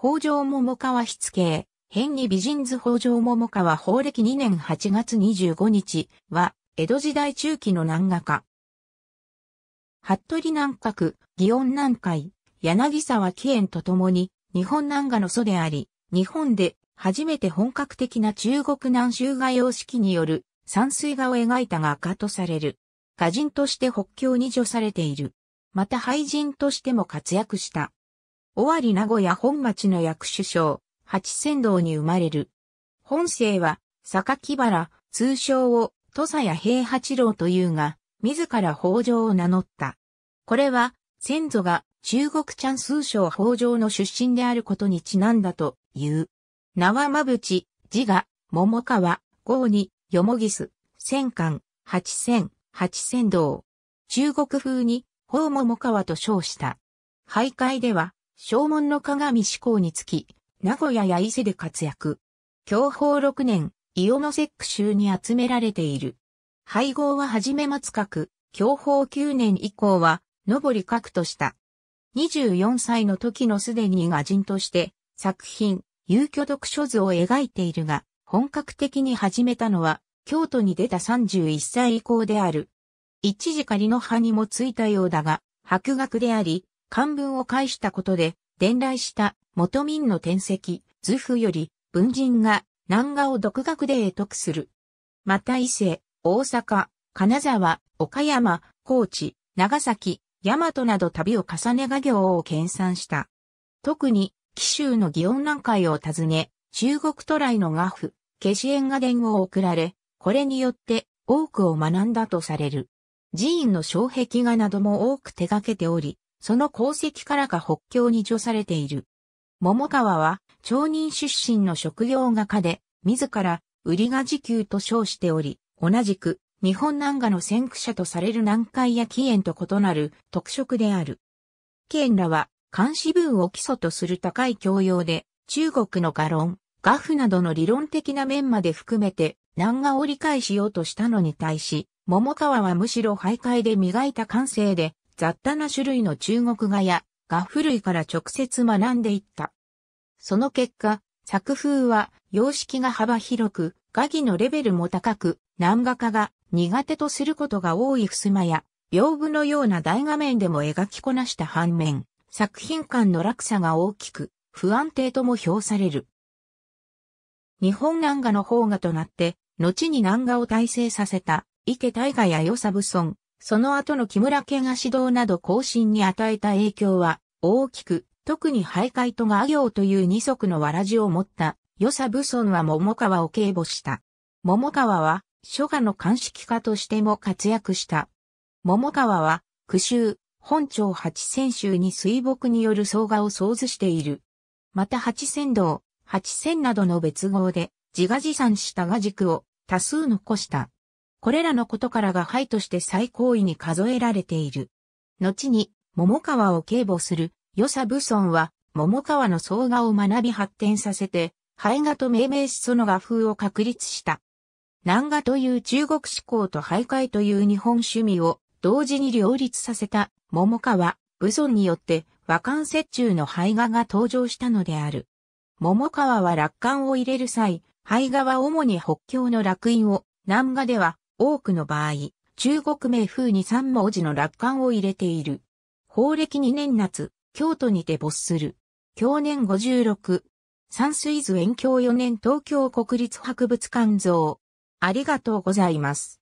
北条桃川筆形、変に美人図北条桃川法暦2年8月25日は、江戸時代中期の南画家。服部南閣、祇園南海、柳沢紀園と共に、日本南画の祖であり、日本で初めて本格的な中国南州画様式による山水画を描いた画家とされる。歌人として北京に除されている。また俳人としても活躍した。尾張名古屋本町の役首相、八仙道に生まれる。本姓は、木原、通称を、土佐や平八郎というが、自ら北条を名乗った。これは、先祖が中国チャン通称北条の出身であることにちなんだという。名はまぶち、字が、桃川、郷に、よもぎす、千貫、八千、八千道。中国風に、法桃川と称した。徘徊では、正門の鏡志向につき、名古屋や伊勢で活躍。享保6年、伊予の節句州に集められている。配合は初め松角、享保9年以降は、上り角とした。24歳の時のすでに画人として、作品、遊居読書図を描いているが、本格的に始めたのは、京都に出た31歳以降である。一時仮の葉にもついたようだが、博学であり、漢文を介したことで、伝来した元民の転籍、図譜より文人が南画を独学で得得する。また伊勢、大阪、金沢、岡山、高知、長崎、大和など旅を重ね画業を研鑽した。特に、紀州の祇園南海を訪ね、中国渡来の画譜、消し縁画伝を送られ、これによって多くを学んだとされる。寺院の障壁画なども多く手掛けており、その功績からか北京に除されている。桃川は、町人出身の職業画家で、自ら、売りが時給と称しており、同じく、日本南画の先駆者とされる南海や起源と異なる特色である。起源らは、漢詩文を基礎とする高い教養で、中国の画論、画譜などの理論的な面まで含めて、南画を理解しようとしたのに対し、桃川はむしろ徘徊で磨いた感性で、雑多な種類の中国画や画譜類から直接学んでいった。その結果、作風は様式が幅広く、画技のレベルも高く、南画家が苦手とすることが多い襖や、屏風のような大画面でも描きこなした反面、作品間の落差が大きく、不安定とも評される。日本南画の方画となって、後に南画を大成させた、池大河や与謝武村、その後の木村家が指導など更進に与えた影響は大きく、特に徘徊とが行という二足のわらじを持った、与謝武尊は桃川を警護した。桃川は、書画の鑑識家としても活躍した。桃川は、句集、本町八千州に水墨による草画を想図している。また八千道、八千などの別号で、自画自賛した画軸を多数残した。これらのことからが灰として最高位に数えられている。後に、桃川を警護する、与謝武村は、桃川の総画を学び発展させて、灰画と命名しその画風を確立した。南画という中国思考と徘徊という日本趣味を同時に両立させた桃川、武村によって和漢折衷の灰画が登場したのである。桃川は楽観を入れる際、灰画は主に北京の楽印を、南画では多くの場合、中国名風に三文字の楽観を入れている。法暦2年夏、京都にて没する。去年56。山水図遠鏡4年東京国立博物館像。ありがとうございます。